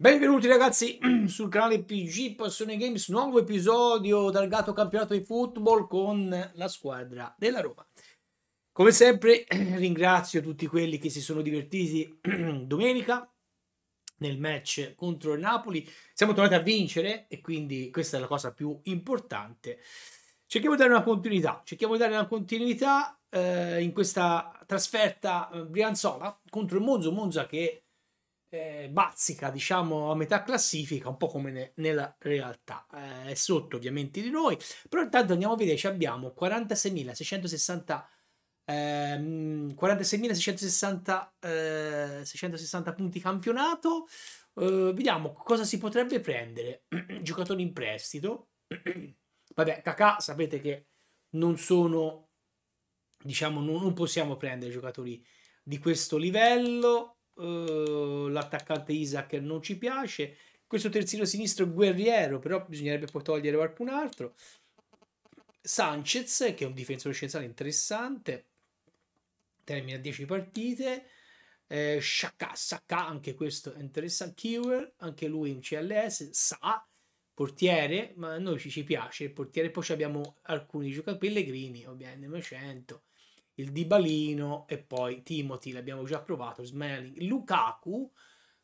Benvenuti ragazzi sul canale PG Passione Games, nuovo episodio dal Gato campionato di football con la squadra della Roma. Come sempre ringrazio tutti quelli che si sono divertiti domenica nel match contro il Napoli. Siamo tornati a vincere e quindi questa è la cosa più importante. Cerchiamo di dare una continuità, cerchiamo di dare una continuità eh, in questa trasferta eh, brianzola contro il Monzo, Monza che eh, bazzica, diciamo, a metà classifica, un po' come ne, nella realtà. Eh, è sotto ovviamente di noi, però intanto andiamo a vedere, abbiamo 46.660 ehm, 46.660 eh, punti campionato. Eh, vediamo cosa si potrebbe prendere. Giocatori in prestito. Vabbè, Kakà sapete che non sono diciamo non, non possiamo prendere giocatori di questo livello eh, l'attaccante Isaac non ci piace, questo terzino sinistro guerriero, però bisognerebbe poi togliere qualcun altro. Sanchez, che è un difensore scienziato interessante, termina 10 partite. Eh, Shaka, Saka, anche questo è interessante. Kewer, anche lui in CLS. Sa, portiere, ma a noi ci, ci piace il portiere. Poi abbiamo alcuni giocatori, Pellegrini, ovviamente, 900 il Dibalino e poi Timothy, l'abbiamo già provato, Smelling, Lukaku,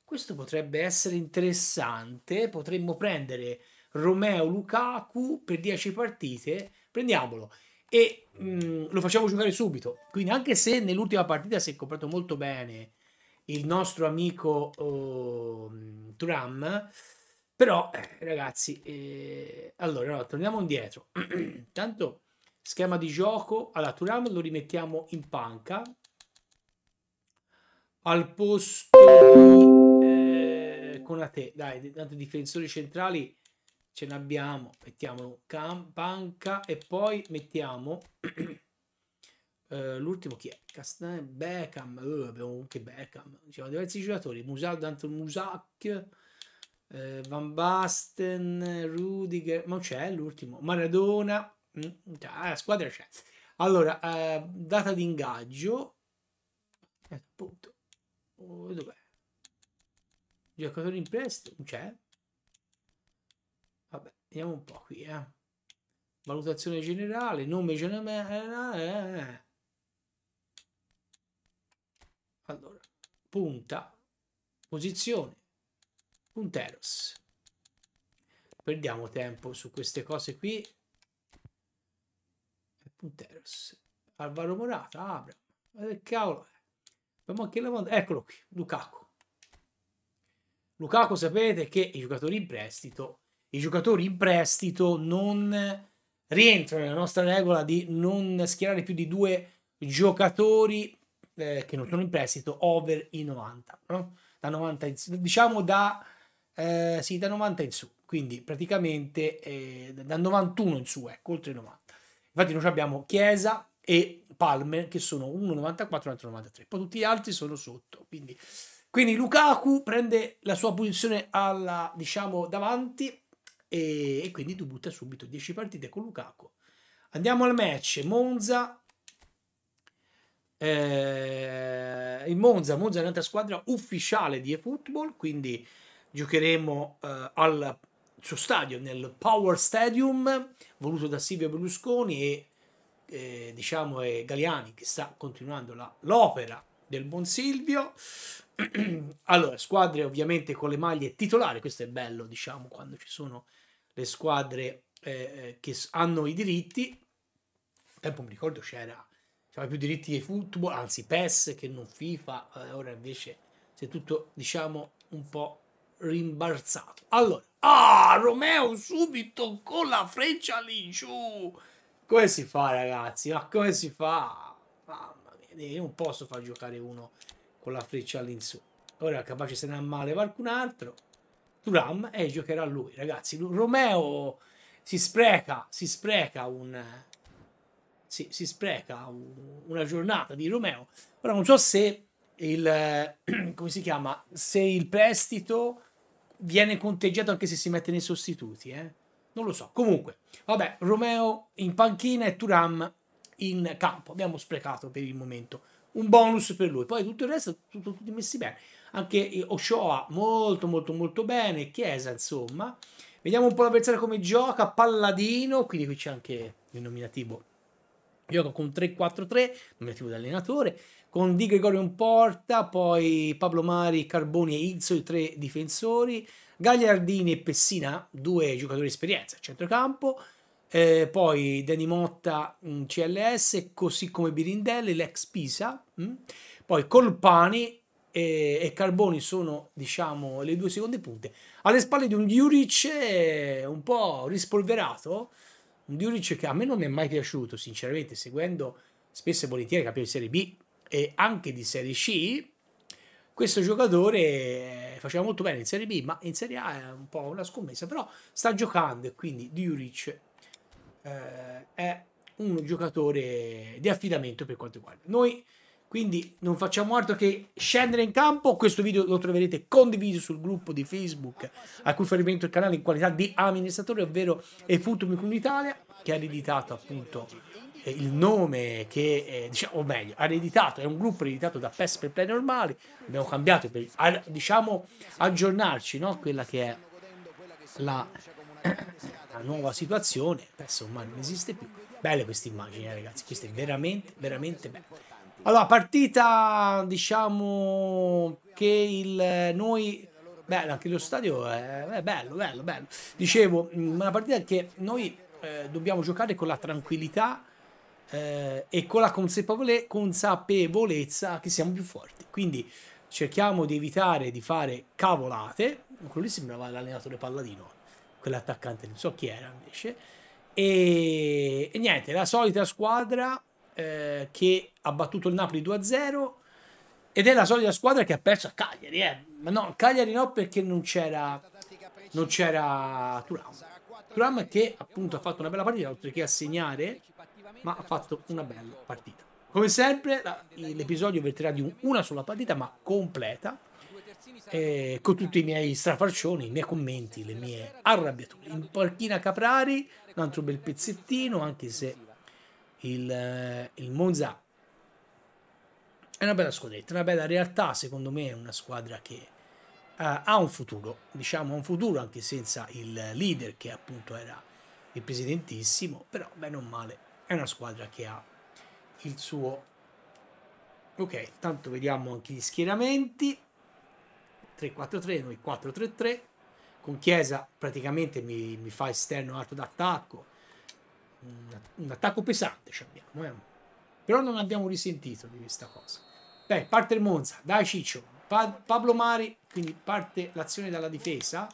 questo potrebbe essere interessante, potremmo prendere Romeo Lukaku per 10 partite, prendiamolo e mh, mm, lo facciamo giocare subito. Quindi anche se nell'ultima partita si è comprato molto bene il nostro amico oh, Tram, però eh, ragazzi, eh, allora no, torniamo indietro. intanto... Schema di gioco. Allora, Turam lo rimettiamo in panca. Al posto di eh, te Dai, tanto difensori centrali ce n'abbiamo. mettiamo cam, panca e poi mettiamo... Uh, l'ultimo chi è? Castane, Beckham, uh, eh, abbiamo anche Beckham, diciamo diversi giocatori, Musac, Danton Musac, uh, eh, Van Basten, Rudiger, ma c'è l'ultimo, Maradona, Mm? Eh, la squadra c'è. Allora, eh, data di ingaggio. Eh, appunto. Oh, dov'è? Giocatore in prestito? C'è. Vabbè, vediamo un po' qui, eh. Valutazione generale, nome generale. Eh. Allora, punta, posizione, punteros. Perdiamo tempo su queste cose qui. Punteros, Alvaro Morata, Abram, ma eh, che cavolo è? Eccolo qui, Lukaku. Lukaku sapete che i giocatori in prestito, i giocatori in prestito non rientrano nella nostra regola di non schierare più di due giocatori eh, che non sono in prestito over i 90, no? da 90 in, su, diciamo da, eh, sì, da 90 in su, quindi praticamente eh, da 91 in su, ecco, oltre i 90. Infatti noi abbiamo Chiesa e Palme che sono 1,94 e 1,93. Poi tutti gli altri sono sotto. Quindi, quindi Lukaku prende la sua posizione alla, diciamo, davanti e, e quindi tu subito 10 partite con Lukaku. Andiamo al match Monza eh, il Monza, Monza è un'altra squadra ufficiale di eFootball, quindi giocheremo eh, al suo stadio, nel Power Stadium, voluto da Silvio Berlusconi e eh, diciamo è Galiani che sta continuando l'opera del buon Silvio. allora, squadre ovviamente con le maglie titolari, questo è bello, diciamo, quando ci sono le squadre eh, eh che hanno i diritti. Un tempo mi ricordo c'era c'era più diritti di football, anzi PES che non FIFA, eh, ora invece si è tutto, diciamo, un po' rimbalzato. Allora, Ah, Romeo subito con la freccia lì giù. Come si fa, ragazzi? Ma come si fa? Mamma mia, io non posso far giocare uno con la freccia all'insù. Ora capace se ne ha male qualcun altro. Turam e eh, giocherà lui, ragazzi. Romeo si spreca, si spreca un... Si, si spreca un, una giornata di Romeo. Ora non so se il... come si chiama? Se il prestito viene conteggiato anche se si mette nei sostituti, eh? Non lo so. Comunque, vabbè, Romeo in panchina e Turam in campo. Abbiamo sprecato per il momento un bonus per lui. Poi tutto il resto, tutto, tutti messi bene. Anche Oshoa molto molto molto bene, Chiesa insomma. Vediamo un po' l'avversario come gioca, Palladino, quindi qui c'è anche il nominativo. Gioca con 3-4-3, nominativo d'allenatore con Di Gregorio in porta, poi Pablo Mari, Carboni e Izzo, i tre difensori, Gagliardini e Pessina, due giocatori di esperienza a centrocampo, eh, poi Danny Motta un CLS, così come Birindelli, l'ex Pisa, mh? Mm? poi Colpani e, e, Carboni sono diciamo le due seconde punte. Alle spalle di un Diuric eh, un po' rispolverato, un Diuric che a me non mi è mai piaciuto, sinceramente, seguendo spesso e volentieri capire Serie B, e anche di Serie C. Questo giocatore eh, faceva molto bene in Serie B, ma in Serie A è un po' una scommessa, però sta giocando e quindi Diuric eh, è un giocatore di affidamento per quanto riguarda. Noi quindi non facciamo altro che scendere in campo. Questo video lo troverete condiviso sul gruppo di Facebook a cui fa riferimento il canale in qualità di amministratore, ovvero Efutum in Italia, che ha ereditato appunto eh, il nome che, eh, diciamo, o meglio, ha ereditato, è un gruppo ereditato da PES per Play normali, abbiamo cambiato per, diciamo, aggiornarci, no? Quella che è la, la nuova situazione, PES ormai non esiste più. Belle queste immagini, eh, ragazzi, queste veramente, veramente belle. Allora, partita, diciamo che il, noi... Bello, anche lo stadio è, è bello, bello, bello. Dicevo, mm, una partita che noi eh, dobbiamo giocare con la tranquillità eh, e con la consapevole, consapevolezza che siamo più forti. Quindi cerchiamo di evitare di fare cavolate. Quello lì sembrava l'allenatore Palladino, quell'attaccante, non so chi era invece. E, e niente, la solita squadra eh, che ha battuto il Napoli 2-0 ed è la solita squadra che ha perso a Cagliari, eh. ma no, Cagliari no perché non c'era non c'era Turam. Turam che appunto ha fatto una bella partita, oltre che a segnare, ma ha fatto una bella partita. Come sempre l'episodio verterà di un, una sola partita, ma completa, eh, con tutti i miei strafarcioni, i miei commenti, le mie arrabbiature. In panchina Caprari, un altro bel pezzettino, anche se il, eh, il Monza è una bella squadretta, una bella realtà, secondo me è una squadra che uh, ha un futuro, diciamo ha un futuro anche senza il leader che appunto era il presidentissimo, però bene o male è una squadra che ha il suo... Ok, tanto vediamo anche gli schieramenti, 3-4-3, noi 4-3-3, con Chiesa praticamente mi, mi fa esterno alto d'attacco, Mm. un attacco pesante ci abbiamo, eh? però non abbiamo risentito di questa cosa. Beh, parte il Monza, dai Ciccio, pa Pablo Mari, quindi parte l'azione dalla difesa.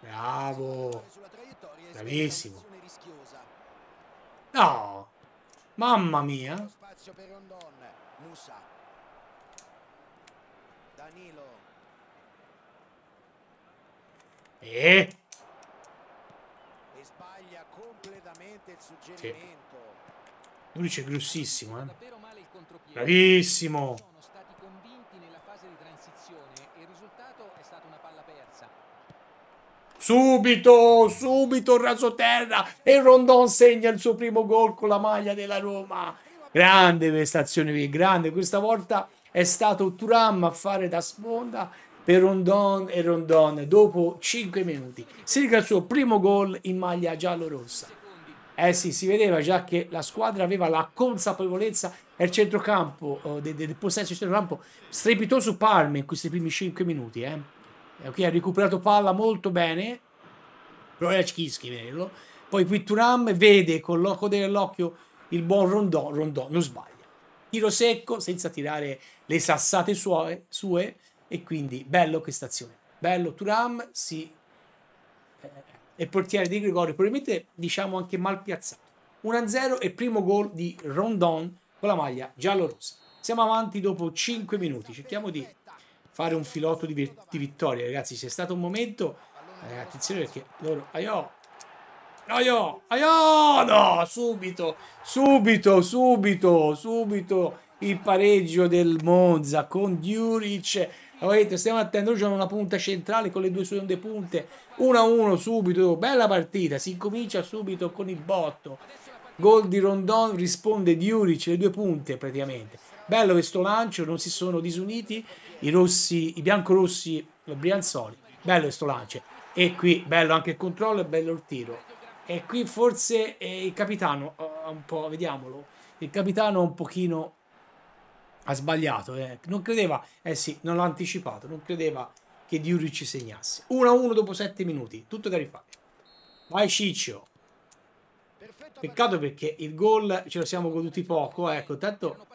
Bravo, bravissimo. No, mamma mia. Eh. Sì. Lui c'è grossissimo, eh. Bravissimo! Subito, subito raso terra e Rondon segna il suo primo gol con la maglia della Roma. Grande prestazione, grande. Questa volta è stato Turam a fare da sponda per Rondon e Rondon dopo 5 minuti. Si il suo primo gol in maglia giallo-rossa. Eh sì, si vedeva già che la squadra aveva la consapevolezza del centrocampo, eh, del, del possesso del centrocampo strepitoso Palme in questi primi 5 minuti. Eh. Okay, eh, ha recuperato palla molto bene, però era Chischi vederlo. Poi Pitturam vede con l'occhio dell'occhio il buon Rondò, Rondò non sbaglia. Tiro secco senza tirare le sassate sue, sue e quindi bello questa azione. Bello Turam si... Eh, e portiere di Gregori, probabilmente diciamo anche mal piazzato. 1-0 e primo gol di Rondon con la maglia giallo-rossa. Siamo avanti dopo 5 minuti, cerchiamo di fare un filotto di, di vittoria, ragazzi, c'è stato un momento, eh, attenzione perché loro... Aiò! Aiò! Aiò! No! Subito! Subito! Subito! Subito! il pareggio del Monza con Djuric Avevo detto, stiamo attenti, c'è una punta centrale con le due seconde punte, 1-1 a subito, bella partita, si incomincia subito con il botto. Gol di Rondon, risponde Diuric, le due punte praticamente. Bello questo lancio, non si sono disuniti, i rossi, i biancorossi, Brianzoli, bello questo lancio. E qui bello anche il controllo e bello il tiro. E qui forse eh, il capitano, eh, un po', vediamolo, il capitano un pochino ha sbagliato, eh. non credeva, eh sì, non l'ha anticipato, non credeva che Diuric ci segnasse. 1-1 dopo 7 minuti, tutto da rifare. Vai Ciccio. Peccato perché il gol ce lo siamo goduti poco, eh. ecco, tanto...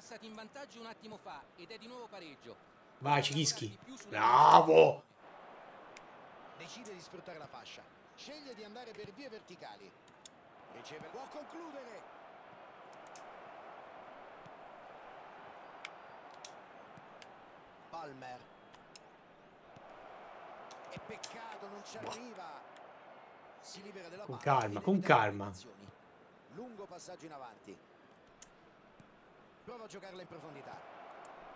Vai Cichischi, bravo! Decide di sfruttare la fascia, sceglie di andare per vie verticali. Riceve, può concludere! Palmer. È peccato, non ci arriva. Si libera della Con calma, con calma. Lungo passaggio in avanti. Prova a giocarla in profondità.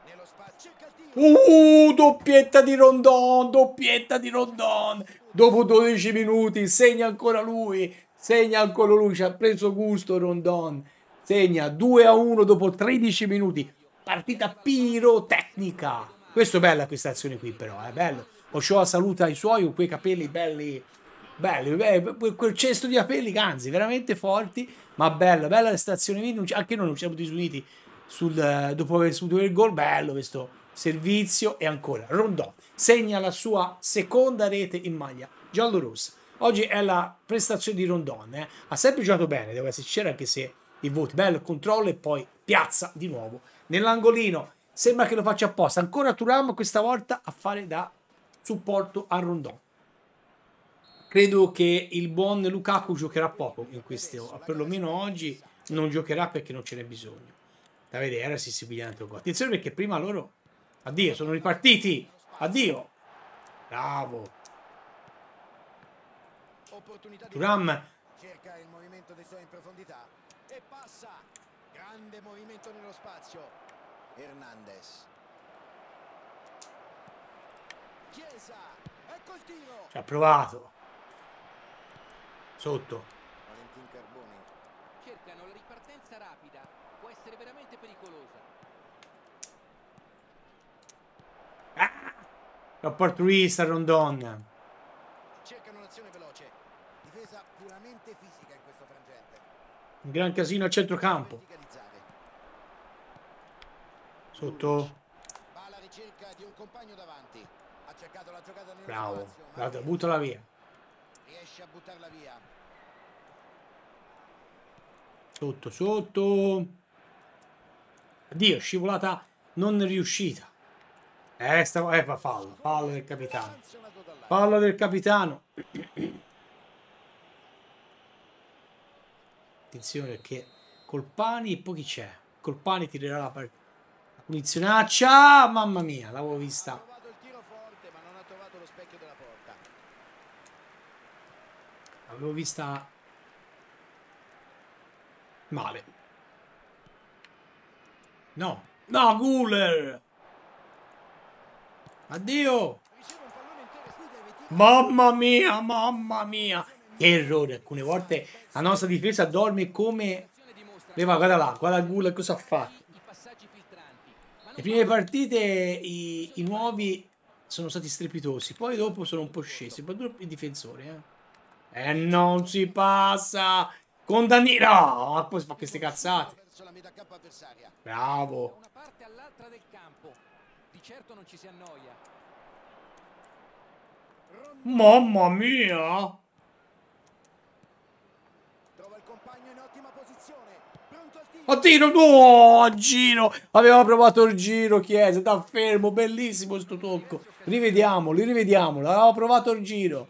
Nello spazio Uh, doppietta di Rondon, doppietta di Rondon. Dopo 12 minuti segna ancora lui. Segna ancora lui, ci ha preso gusto Rondon. Segna 2 a 1 dopo 13 minuti. Partita pirotecnica. Questo è bella questa azione qui però, è eh, bello. Ochoa saluta i suoi con quei capelli belli, belli, belli eh, quel cesto di capelli, ganzi, veramente forti, ma bella, bella la stazione qui, anche noi non ci siamo disuiti sul, dopo aver subito il gol, bello questo servizio e ancora Rondò segna la sua seconda rete in maglia giallo-rossa. Oggi è la prestazione di Rondon, eh. ha sempre giocato bene, devo essere sincero, anche se i voti, bello controllo e poi piazza di nuovo nell'angolino Sembra che lo faccia apposta. Ancora Turam questa volta a fare da supporto a Rondon. Credo che il buon Lukaku giocherà poco in queste ore, perlomeno oggi non giocherà perché non ce n'è bisogno. Da vedere era si piglia altro gol. Attenzione perché prima loro... Addio, sono ripartiti! Addio! Bravo! Turam cerca il movimento dei suoi in profondità e passa! Grande movimento nello spazio! Hernandez. Chiesa, ecco il tiro. Ci ha provato. Sotto. Valentin Carboni. Cercano la ripartenza rapida. Può essere veramente pericolosa. L'opportunista ah! Rondon. Cercano un'azione veloce. Difesa puramente fisica in questo frangente. Un gran casino a centrocampo. Sotto. Bravo. Guarda, buttala via. Riesce a buttarla via. Sotto, sotto. Addio, scivolata non riuscita. Eh, stavo... eh fallo, fallo del capitano. Fallo del capitano. Attenzione che Colpani e poi chi c'è? Colpani tirerà la partita. Pulizionaccia, mamma mia, l'avevo vista. L'avevo vista male. No, no, Guller. Addio. Mamma mia, mamma mia. Che errore, alcune volte la nostra difesa dorme come... Leva, guarda là, guarda Guller cosa ha fatto. Le prime partite i, i, nuovi sono stati strepitosi, poi dopo sono un po' scesi, soprattutto i difensori. Eh. E eh, non si passa! Condanni... No! Ah, poi si fa queste cazzate. Bravo! Una parte all'altra del campo. Di certo non ci si annoia. Mamma mia! Trova il compagno in ottima posizione. Oddio, oh, no, giro. Aveva provato il giro, Chiesa, da fermo, bellissimo questo tocco. Rivediamolo, rivediamolo. avevamo provato il giro.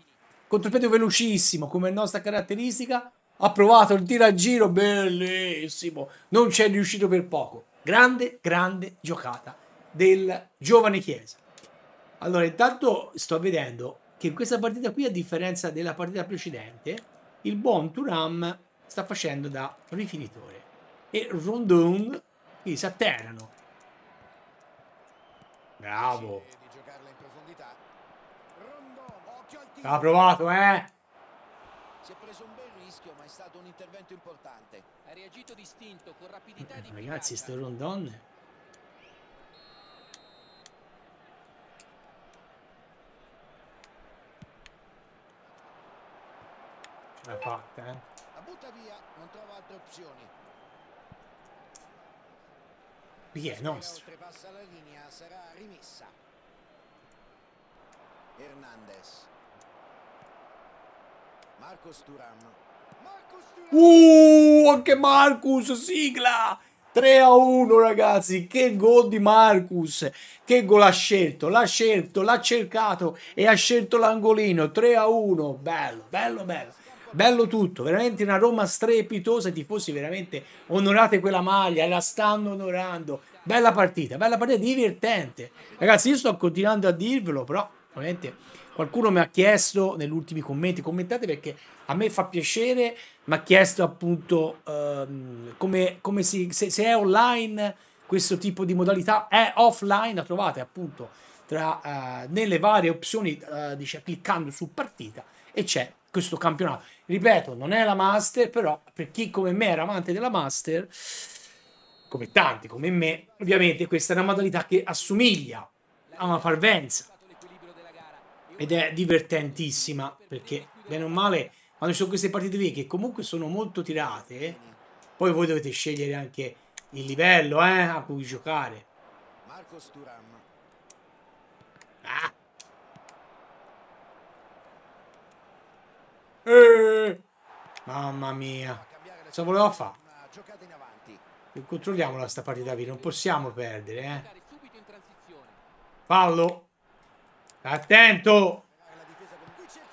Contropiede velocissimo, come nostra caratteristica. Ha provato il tira a giro, bellissimo. Non ci è riuscito per poco. Grande, grande giocata del giovane Chiesa. Allora, intanto sto vedendo che in questa partita qui, a differenza della partita precedente, il buon Turam sta facendo da rifinitore e Rondon che si atterrano. Bravo. L'ha provato, eh. Si è preso un bel rischio, ma è stato un intervento importante. Ha reagito distinto con rapidità di eh, Ragazzi, sto Rondon. L'ha fatta, eh. La butta via, non trova altre opzioni lì è nostra. Oltrepassa la linea, sarà rimessa. Hernandez. Marcos Turam. Uh, anche Marcus, sigla! 3 a 1 ragazzi, che gol di Marcus, che gol ha scelto, l'ha scelto, l'ha cercato e ha scelto l'angolino, 3 a 1, bello, bello, bello bello tutto, veramente una Roma strepitosa, i tifosi veramente onorate quella maglia, la stanno onorando, bella partita, bella partita divertente, ragazzi io sto continuando a dirvelo, però ovviamente qualcuno mi ha chiesto negli ultimi commenti, commentate perché a me fa piacere, mi ha chiesto appunto ehm, come, come si, se, se è online questo tipo di modalità, è offline, la trovate appunto tra, eh, nelle varie opzioni eh, dice, cliccando su partita e c'è questo campionato. Ripeto, non è la Master, però per chi come me era amante della Master, come tanti come me, ovviamente questa è una modalità che assomiglia a una parvenza ed è divertentissima perché bene o male quando ci sono queste partite lì, che comunque sono molto tirate poi voi dovete scegliere anche il livello eh, a cui giocare Marcos Duram ah Eh. Mamma mia. Cosa voleva fare? Controlliamola sta partita qui, non possiamo perdere, eh. Fallo. Attento.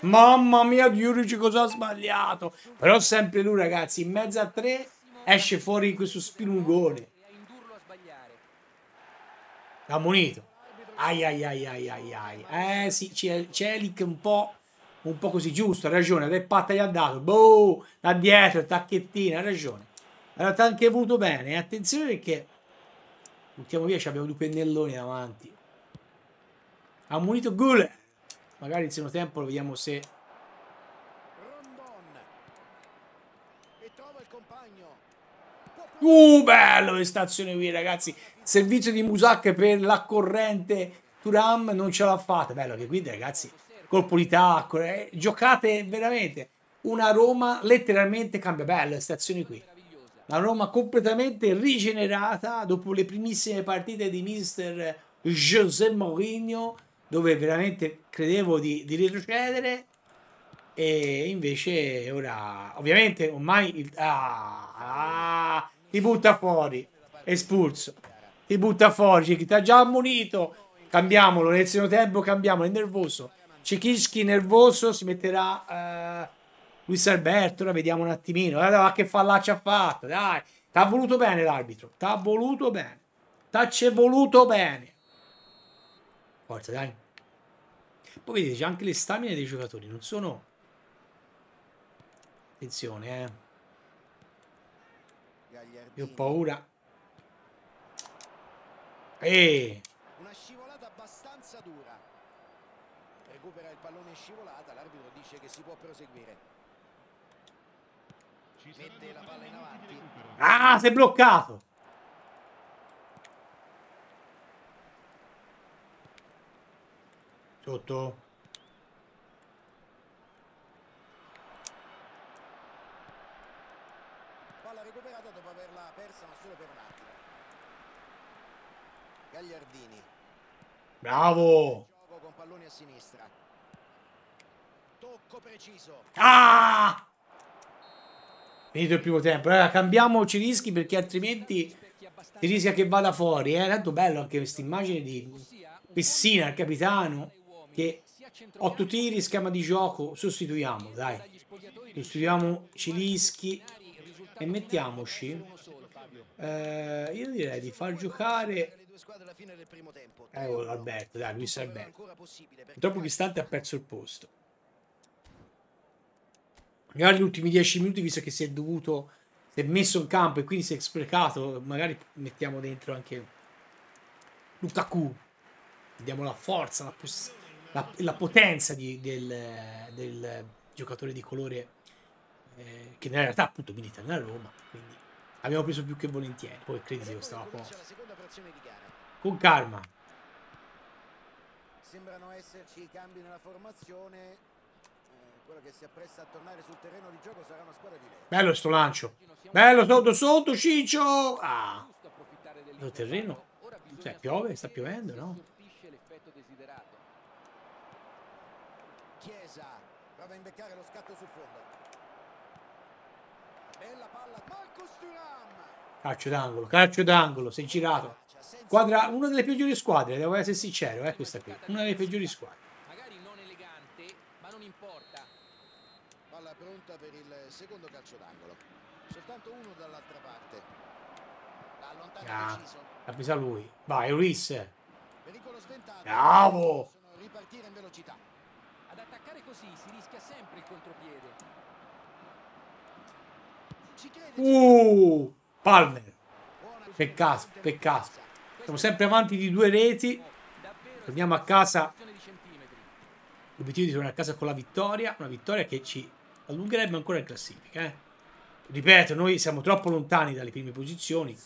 Mamma mia, Diurici cosa ha sbagliato. Però sempre lui, ragazzi, in mezzo a tre esce fuori questo spilungone. L'ha munito. Ai ai ai ai ai ai. Eh sì, Celic un po' un po' così giusto, ha ragione, che patta gli ha dato, boh, da dietro, tacchettina, ha ragione. Allora, ti ha anche voluto bene, eh, attenzione perché buttiamo via, abbiamo due pennelloni davanti. Ha munito gol, magari in secondo tempo lo vediamo se... Uh, bello le stazioni qui, ragazzi. Servizio di Musac per la corrente. Turam non ce l'ha fatta. Bello che qui, ragazzi colpo di tacco, eh, giocate veramente. Una Roma letteralmente cambia bello queste qui. La Roma completamente rigenerata dopo le primissime partite di mister José Mourinho, dove veramente credevo di, di retrocedere. E invece ora, ovviamente, ormai il, ah, ah, ti butta fuori, espulso, ti butta fuori, chi ti ha già ammonito. Cambiamolo, nel secondo tempo cambiamolo, è nervoso Cichischi nervoso si metterà eh, Luis Alberto, ora vediamo un attimino. Guarda che fallaccia ha fatto, dai. T'ha voluto bene l'arbitro, t'ha voluto bene. T'ha voluto bene. Forza, dai. Poi vedete, c'è anche le stamine dei giocatori non sono... Attenzione, eh. Io ho paura. Ehi! in scivolata, l'arbitro dice che si può proseguire. Ci Mette la palla in avanti. Ah, si è bloccato! Sotto. Palla recuperata dopo averla persa, ma solo per un attimo. Gagliardini. Bravo! Gioco con palloni a sinistra tocco preciso. Ah! Finito il primo tempo. Allora, cambiamoci i rischi perché altrimenti si rischia che vada fuori. È eh? tanto bello anche questa immagine di Pessina, il capitano, che 8 tiri, schema di gioco. Sostituiamo, dai. Sostituiamo Cilischi e mettiamoci. Eh, io direi di far giocare eh, Alberto, dai, Luis Alberto. Purtroppo Cristante ha perso il posto magari gli ultimi dieci minuti, visto che si è dovuto, si è messo in campo e quindi si è sprecato, magari mettiamo dentro anche Lukaku, vediamo la forza, la, poss- la, la potenza di, del, del, giocatore di colore eh, che nella realtà appunto milita nella Roma, quindi abbiamo preso più che volentieri, poi crediti che stava a posto. Con calma. Sembrano esserci i cambi nella formazione Bello sto lancio. Bello sotto sotto Ciccio. Ah. Lo terreno. Cioè piove, sta piovendo, no? Chiesa prova a imbeccare lo scatto sul fondo. Bella palla Marcus Thuram. Calcio d'angolo, calcio d'angolo, sei girato. Quadra, una delle peggiori squadre, devo essere sincero, eh, questa qui. Una delle peggiori squadre. pronta per il secondo calcio d'angolo soltanto uno dall'altra parte ah, ha preso lui vai Luis bravo ripartire in velocità ad attaccare così si rischia sempre il contropiede uh Palmer peccato peccato siamo sempre avanti di due reti torniamo a casa L'obiettivo di tornare a casa con la vittoria una vittoria che ci allungherebbe ancora in classifica. Eh? Ripeto, noi siamo troppo lontani dalle prime posizioni,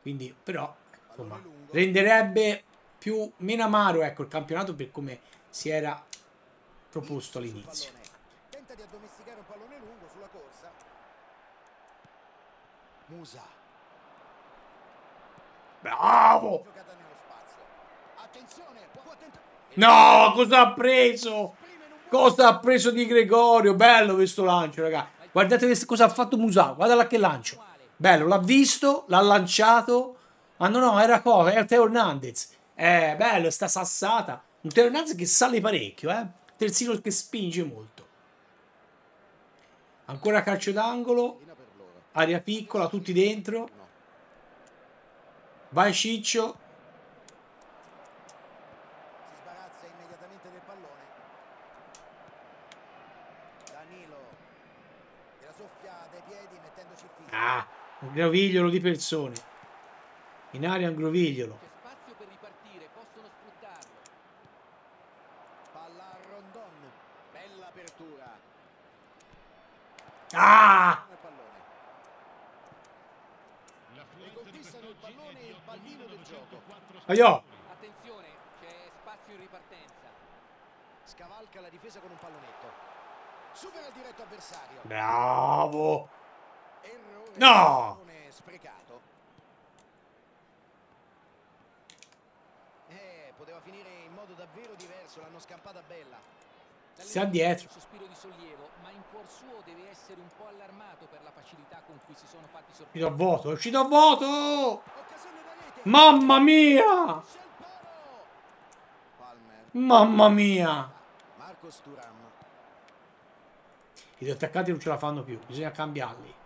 quindi però insomma, renderebbe più, meno amaro ecco, il campionato per come si era proposto all'inizio. Bravo! No, cosa ha preso? Cosa ha preso di Gregorio? Bello questo lancio, raga. Guardate cosa ha fatto Musà. Guarda che lancio. Bello, l'ha visto, l'ha lanciato. Ah no, no, era cosa? Era Teo Hernandez. Eh, bello, sta sassata. Un Teo Hernandez che sale parecchio, eh. Terzino che spinge molto. Ancora calcio d'angolo. Aria piccola, tutti dentro. Vai Ciccio. un Grovigliolo di persone. In aria un grovigliolo. Ah! La del pallone Aiò! Attenzione, c'è spazio in ripartenza. Scavalca la difesa con un pallonetto. Supera il diretto avversario. Bravo! No! Eh, poteva finire in modo davvero diverso, l'hanno scampata bella. Siamo dietro. Un sospiro di sollievo, ma in cuor suo deve essere un po' allarmato per la facilità con cui si sono fatti sorprendere. uscito a vuoto, è uscito a vuoto! Mamma mia! Mamma mia! I due attaccati non ce la fanno più, bisogna cambiarli.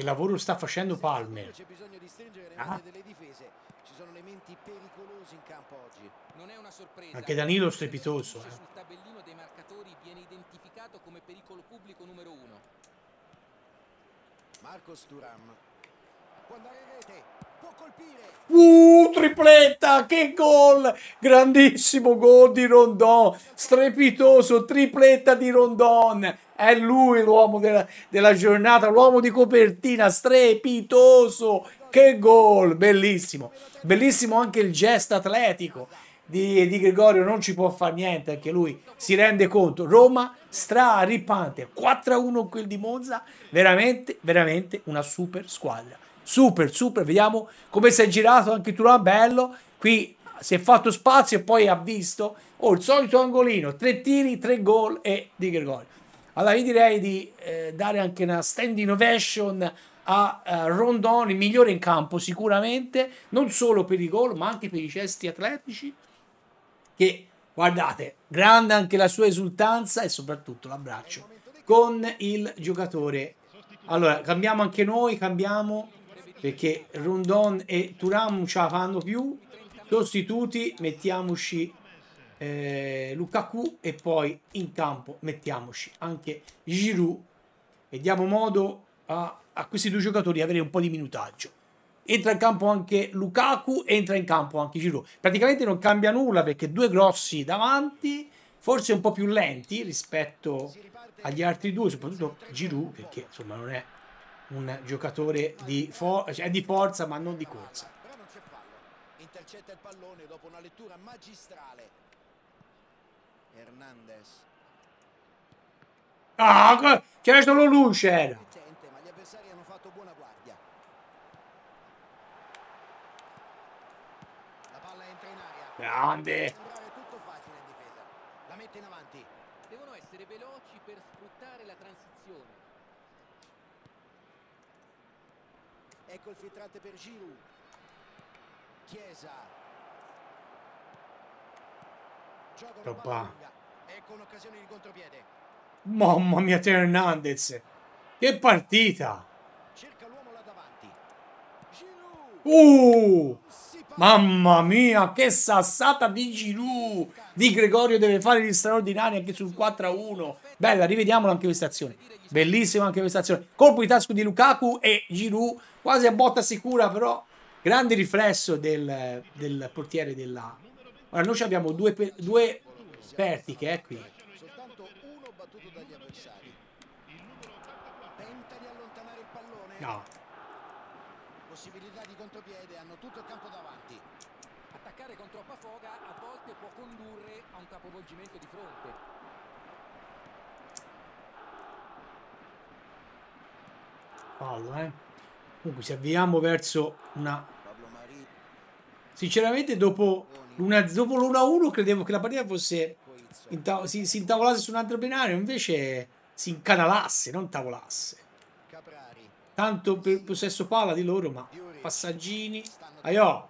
Che lavoro sta facendo Palmer? C'è bisogno di stringere ah. delle difese. Ci sono elementi pericolosi in campo oggi. Non è una sorpresa. Anche Danilo strepitoso. Eh. Sul tabellino dei marcatori viene identificato come pericolo pubblico numero uno. Marcos Duram. Può andare Può colpire. Uh, tripletta. Che gol. Grandissimo gol di Rondon. Strepitoso. Tripletta di Rondon è lui l'uomo della, della giornata, l'uomo di copertina, strepitoso. Che gol, bellissimo. Bellissimo anche il gesto atletico di, di, Gregorio, non ci può fare niente anche lui, si rende conto. Roma straripante, rippante, 4-1 quel di Monza, veramente, veramente una super squadra. Super, super, vediamo come si è girato anche Turan, bello. Qui si è fatto spazio e poi ha visto oh, il solito angolino, tre tiri, tre gol e eh, di Gregorio. Allora io direi di eh, dare anche una standing ovation a eh, Rondon, il migliore in campo sicuramente, non solo per i gol ma anche per i cesti atletici, che guardate, grande anche la sua esultanza e soprattutto l'abbraccio con il giocatore. Allora, cambiamo anche noi, cambiamo perché Rondon e Turam non ce la fanno più. Sostituti, mettiamoci eh, Lukaku e poi in campo mettiamoci anche Giroud e diamo modo a, a questi due giocatori di avere un po' di minutaggio entra in campo anche Lukaku, entra in campo anche Giroud. Praticamente non cambia nulla perché due grossi davanti, forse un po' più lenti rispetto agli altri due, soprattutto Giroud perché insomma non è un giocatore di, for cioè, di forza ma non di corsa. Intercetta il pallone dopo una lettura magistrale Hernandez. Ah, c'è solo luce. Ma gli avversari hanno fatto buona guardia. La palla entra in aria. Grande. tutto facile La mette in avanti. Devono essere veloci per sfruttare la transizione. Ecco il filtrante per Giroud. Chiesa Troppa. Mamma mia, Teo Hernandez. Che partita. Uh, mamma mia, che sassata di Giroud. Di Gregorio deve fare gli straordinari anche sul 4-1. Bella, rivediamola anche questa azione. Bellissima anche questa azione. Colpo di tasco di Lukaku e Giroud quasi a botta sicura, però grande riflesso del, del portiere della, Ora noi abbiamo due, per, due vertiche eh, qui. No. Possibilità di contropiede hanno tutto il campo davanti. Attaccare con troppa foga a volte può condurre a un capovolgimento di fronte. Fallo, eh. Comunque se avviamo verso una... Sinceramente dopo una, dopo l'1-1 credevo che la partita fosse inta si, si, intavolasse su un altro binario, invece si incanalasse, non tavolasse. Tanto per possesso palla di loro, ma passaggini. Aiò!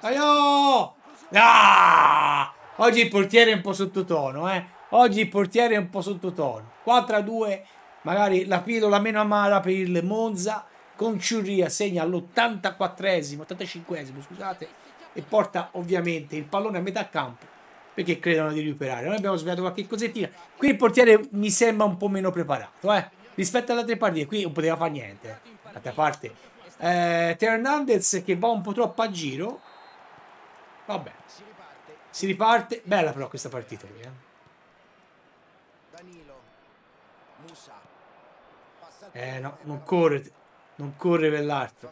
Aiò! Ah! Oggi il portiere è un po' sottotono, eh. Oggi il portiere è un po' sottotono. 4-2, magari la pillola meno amara per il Monza. Con Ciurria segna all'84esimo, 85esimo, scusate e porta ovviamente il pallone a metà campo perché credono di recuperare. Noi abbiamo sbagliato qualche cosettina. Qui il portiere mi sembra un po' meno preparato, eh? rispetto alle altre partite. Qui non poteva fare niente. D'altra parte, eh, Teo che va un po' troppo a giro. Vabbè, si riparte. Bella però questa partita qui, eh? Eh no, non corre, non corre per l'altro.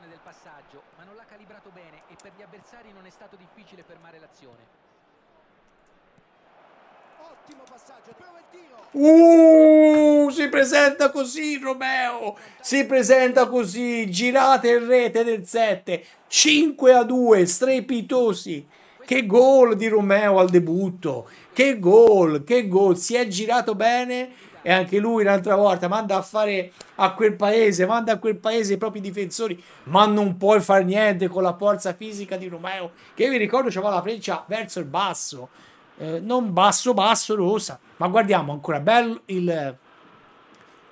l'esecuzione del passaggio, ma non l'ha calibrato bene e per gli avversari non è stato difficile fermare l'azione. Ottimo passaggio, prova il tiro. Uh, si presenta così Romeo, si presenta così, girate in rete del 7, 5 a 2, strepitosi. Che gol di Romeo al debutto, che gol, che gol, si è girato bene e anche lui un'altra volta manda a fare a quel paese, manda a quel paese i propri difensori, ma non puoi fare niente con la forza fisica di Romeo, che vi ricordo c'aveva la freccia verso il basso, eh, non basso basso rosa, ma guardiamo ancora bello il,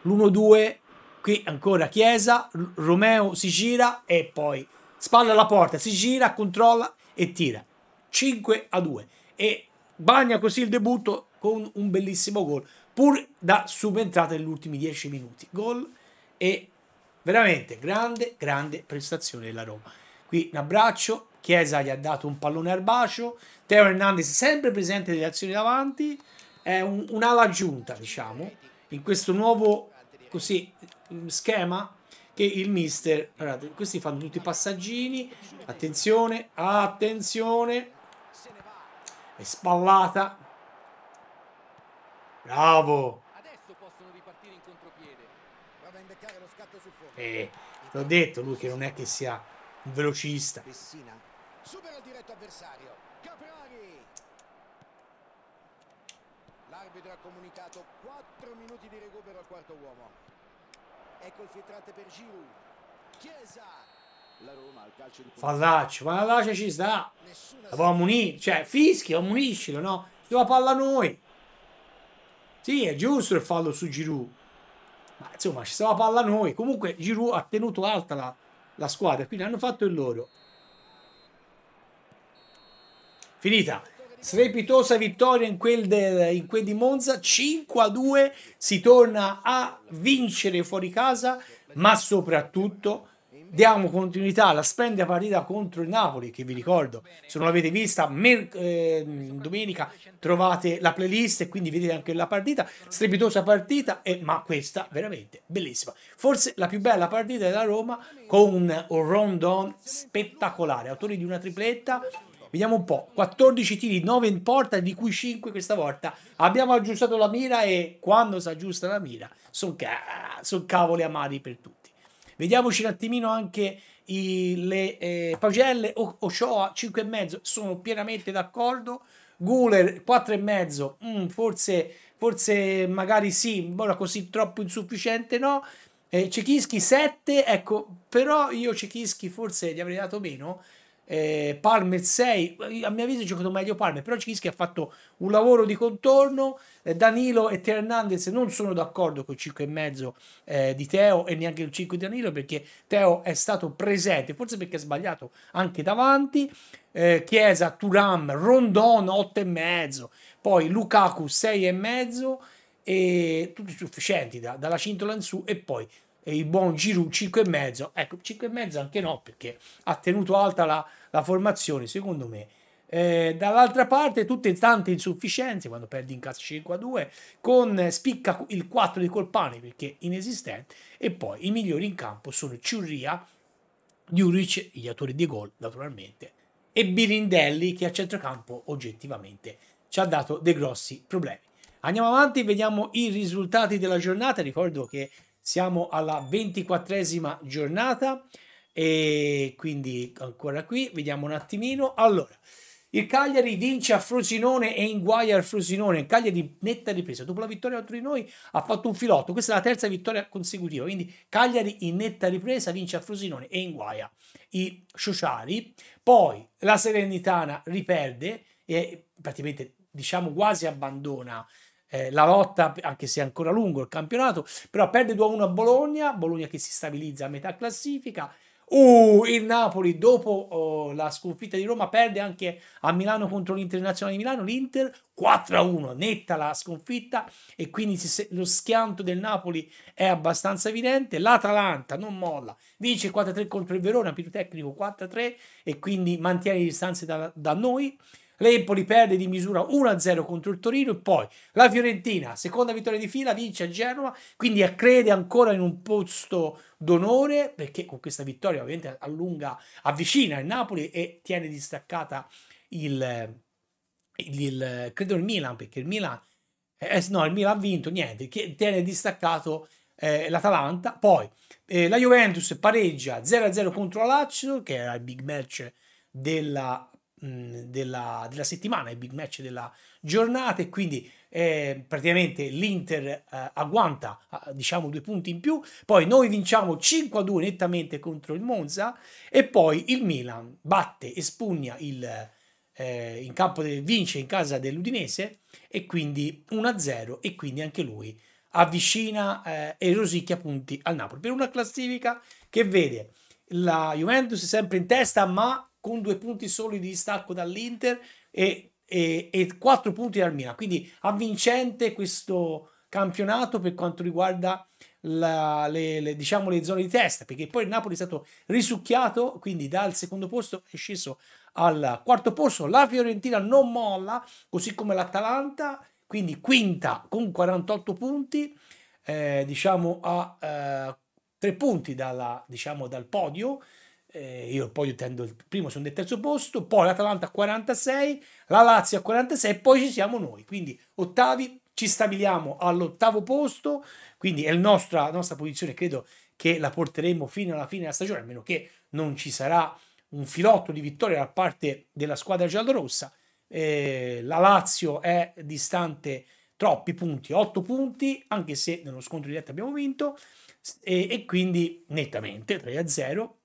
l'1-2, qui ancora Chiesa, Romeo si gira e poi spalla alla porta, si gira, controlla e tira, 5 2 e bagna così il debutto con un bellissimo gol pur da subentrata negli ultimi 10 minuti. Gol e veramente grande, grande prestazione della Roma. Qui un abbraccio, Chiesa gli ha dato un pallone al bacio, Teo Hernandez sempre presente nelle azioni davanti, è un, un'ala aggiunta, diciamo, in questo nuovo così, schema che il mister... Guardate, questi fanno tutti i passaggini, attenzione, attenzione, è spallata, Bravo. Adesso possono ripartire in contropiede. Prova a indicare lo scatto sul fondo. Eh, l'ho detto lui che non è che sia un velocista. Messina supera il diretto avversario. Caprari. L'arbitro ha comunicato 4 minuti di recupero al quarto uomo. Ecco il filtrante per Giroud. Chiesa. La Roma al calcio di Fallaccio, ma la lace ci sta. Avevamo unito, cioè fischio, ammuniscilo, no? Doveva palla a noi. Sì, è giusto il fallo su Giroud. Ma insomma, ci stava palla noi. Comunque Giroud ha tenuto alta la, la squadra, quindi hanno fatto il loro. Finita. Strepitosa vittoria in quel, del, in quel di Monza, 5-2, si torna a vincere fuori casa, ma soprattutto Diamo continuità alla splendida partita contro il Napoli, che vi ricordo, se non l'avete vista, eh, domenica trovate la playlist e quindi vedete anche la partita, strepitosa partita, eh, ma questa veramente bellissima. Forse la più bella partita della Roma con un rondon spettacolare, autori di una tripletta, Vediamo un po', 14 tiri, 9 in porta, di cui 5 questa volta. Abbiamo aggiustato la mira e quando si aggiusta la mira sono ca son cavoli amari per tutti. Vediamoci un attimino anche i, le eh, pagelle. Ochoa 5,5 sono pienamente d'accordo. Guler 4,5 mm, forse, forse magari sì, ora così troppo insufficiente no. Eh, Cechischi 7, ecco, però io Cechischi forse gli avrei dato meno eh, Palmer 6, a mio avviso ha giocato meglio Palmer, però Cicinski ha fatto un lavoro di contorno, eh, Danilo e Teo Hernandez non sono d'accordo con il 5,5 eh, di Teo e neanche il 5 di Danilo perché Teo è stato presente, forse perché ha sbagliato anche davanti, eh, Chiesa, Turam, Rondon 8,5, poi Lukaku 6,5 e tutti sufficienti da, dalla cintola in su e poi il buon Giroud mezzo Ecco, 5 e mezzo anche no, perché ha tenuto alta la, la formazione, secondo me. Eh, dall'altra parte tutte tante insufficienze quando perdi in casa 5 a 2 con eh, spicca il 4 di Colpani perché inesistente e poi i migliori in campo sono Ciurria, Juric, gli autori di gol naturalmente e Birindelli che a centrocampo oggettivamente ci ha dato dei grossi problemi. Andiamo avanti, vediamo i risultati della giornata. Ricordo che siamo alla ventiquattresima giornata e quindi ancora qui, vediamo un attimino. Allora, il Cagliari vince a Frosinone e inguaia al Frosinone. Il Cagliari netta ripresa. Dopo la vittoria contro di noi ha fatto un filotto. Questa è la terza vittoria consecutiva. Quindi Cagliari in netta ripresa vince a Frosinone e in inguaia i sociali. Poi la Serenitana riperde e praticamente diciamo quasi abbandona eh, la lotta, anche se è ancora lungo il campionato, però perde 2-1 a Bologna, Bologna che si stabilizza a metà classifica. Uh, il Napoli dopo oh, la sconfitta di Roma perde anche a Milano contro l'Internazionale di Milano, l'Inter 4-1, netta la sconfitta e quindi si, lo schianto del Napoli è abbastanza evidente. L'Atalanta non molla, vince 4-3 contro il Verona, pirotecnico 4-3 e quindi mantiene le distanze da, da noi. L'Empoli perde di misura 1-0 contro il Torino e poi la Fiorentina, seconda vittoria di fila, vince a Genova, quindi accrede ancora in un posto d'onore perché con questa vittoria ovviamente allunga, avvicina il Napoli e tiene distaccata il, il, il credo il Milan perché il Milan, eh, no, il Milan ha vinto, niente, tiene distaccato eh, l'Atalanta, poi eh, la Juventus pareggia 0-0 contro la Lazio che era il big match della della, della, settimana, il big match della giornata e quindi eh, praticamente l'Inter eh, agguanta ah, diciamo due punti in più, poi noi vinciamo 5-2 a nettamente contro il Monza e poi il Milan batte e spugna il, eh, in campo del, vince in casa dell'Udinese e quindi 1-0 a e quindi anche lui avvicina eh, e rosicchia punti al Napoli per una classifica che vede la Juventus sempre in testa ma con due punti soli di distacco dall'Inter e, e, e quattro punti dal Milan. Quindi avvincente questo campionato per quanto riguarda la, le, le, diciamo, le zone di testa, perché poi il Napoli è stato risucchiato, quindi dal secondo posto è sceso al quarto posto. La Fiorentina non molla, così come l'Atalanta, quindi quinta con 48 punti, eh, diciamo a eh, tre punti dalla, diciamo, dal podio eh, io poi tendo il primo, sono del terzo posto, poi l'Atalanta a 46, la Lazio a 46 e poi ci siamo noi, quindi ottavi ci stabiliamo all'ottavo posto, quindi è la nostra, posizione, credo che la porteremo fino alla fine della stagione, a meno che non ci sarà un filotto di vittoria da parte della squadra giallorossa. Eh, la Lazio è distante troppi punti, 8 punti, anche se nello scontro diretto abbiamo vinto, e, e quindi nettamente 3 a 0.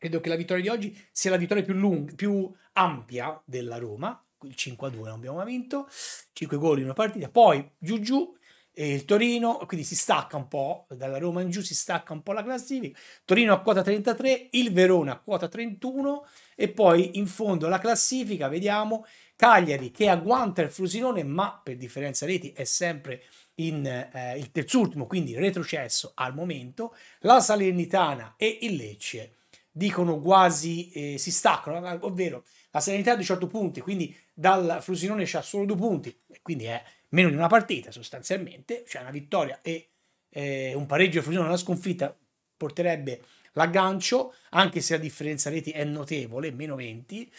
Credo che la vittoria di oggi sia la vittoria più, lunga, più ampia della Roma. Il 5-2 non abbiamo mai vinto, 5 gol in una partita. Poi giù giù e il Torino, quindi si stacca un po' dalla Roma in giù, si stacca un po' la classifica. Torino a quota 33, il Verona a quota 31 e poi in fondo la classifica, vediamo Cagliari che agguanta il Frusinone, ma per differenza reti è sempre in, eh, il terzultimo, quindi retrocesso al momento, la Salernitana e il Lecce dicono quasi eh, si staccano, eh, ovvero la Serenità ha 18 punti, quindi dal Flusinone c'ha solo due punti, quindi è meno di una partita sostanzialmente, cioè una vittoria e eh, un pareggio Flusinone, una sconfitta porterebbe l'aggancio, anche se la differenza reti è notevole, meno 20,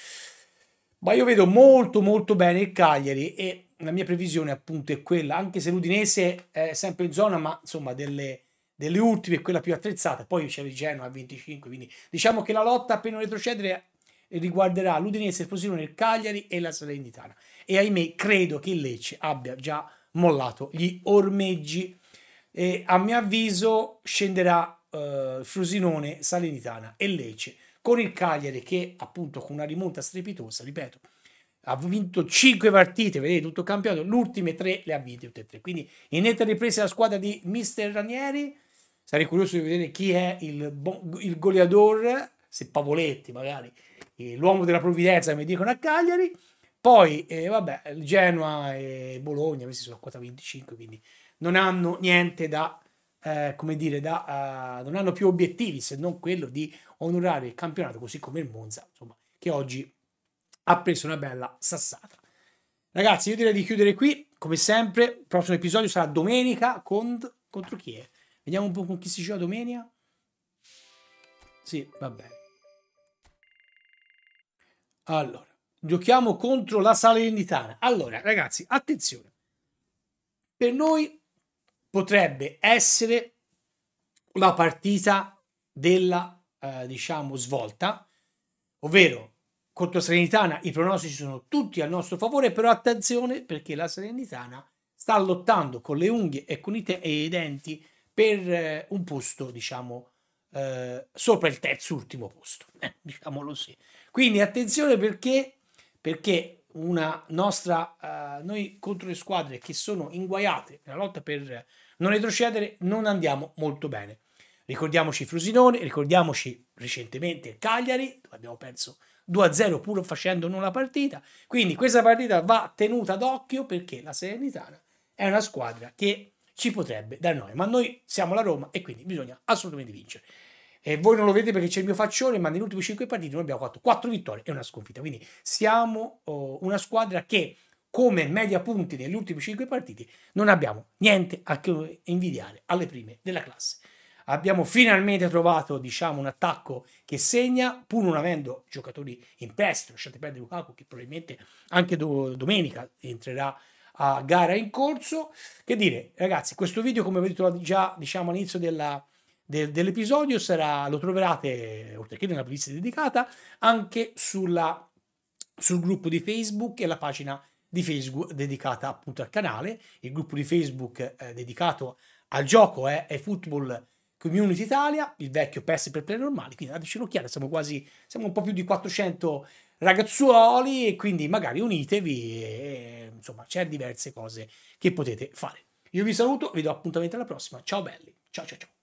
ma io vedo molto molto bene il Cagliari e la mia previsione appunto è quella, anche se l'Udinese è sempre in zona, ma insomma delle delle ultime è quella più attrezzata, poi c'è il Genoa a 25, quindi diciamo che la lotta appena retrocedere riguarderà l'Udinese, il Frosinone, il Cagliari e la Salernitana. E ahimè, credo che il Lecce abbia già mollato gli ormeggi. E a mio avviso scenderà eh, Frosinone, Salernitana e Lecce, con il Cagliari che appunto con una rimonta strepitosa, ripeto, ha vinto 5 partite, vedete tutto campionato, le ultime 3 le ha vinte tutte e tre. Quindi in netta ripresa la squadra di Mister Ranieri, sarei curioso di vedere chi è il, il goleador, se Pavoletti magari, l'uomo della provvidenza, mi dicono a Cagliari. Poi, eh, vabbè, Genoa e Bologna, questi sono a quota 25, quindi non hanno niente da, eh, come dire, da, uh, non hanno più obiettivi se non quello di onorare il campionato, così come il Monza, insomma, che oggi ha preso una bella sassata. Ragazzi, io direi di chiudere qui, come sempre, il prossimo episodio sarà domenica con, contro chi è? Vediamo un po' con chi si gioca domenica. Sì, va bene. Allora, giochiamo contro la Salernitana. Allora, ragazzi, attenzione. Per noi potrebbe essere la partita della, eh, diciamo, svolta, ovvero contro la Salernitana i pronostici sono tutti a nostro favore, però attenzione perché la Salernitana sta lottando con le unghie e con i, i denti per eh, un posto, diciamo, eh, sopra il terzo ultimo posto, eh, diciamolo sì. Quindi attenzione perché, perché una nostra, eh, noi contro le squadre che sono inguaiate nella lotta per non retrocedere non andiamo molto bene. Ricordiamoci Frosinone, ricordiamoci recentemente il Cagliari, dove abbiamo perso 2-0 pur facendo non la partita. Quindi questa partita va tenuta d'occhio perché la Serenitana è una squadra che ci potrebbe dare noi, ma noi siamo la Roma e quindi bisogna assolutamente vincere. E voi non lo vedete perché c'è il mio faccione, ma negli ultimi 5 partiti noi abbiamo fatto 4 vittorie e una sconfitta. Quindi siamo oh, una squadra che come media punti nelle ultime 5 partite non abbiamo niente a che invidiare alle prime della classe. Abbiamo finalmente trovato diciamo, un attacco che segna, pur non avendo giocatori in prestito, lasciate perdere Lukaku che probabilmente anche do domenica entrerà a gara in corso. Che dire, ragazzi, questo video, come avete detto già diciamo, all'inizio dell'episodio, sarà, lo troverete, oltre che nella playlist dedicata, anche sulla, sul gruppo di Facebook e la pagina di Facebook dedicata appunto al canale. Il gruppo di Facebook eh, dedicato al gioco eh, è eh, Football Community Italia, il vecchio PES per play normali, quindi dateci un'occhiata, siamo quasi, siamo un po' più di 400 ragazzuoli e quindi magari unitevi e, insomma c'è diverse cose che potete fare. Io vi saluto, vi do appuntamento alla prossima, ciao belli, ciao ciao ciao.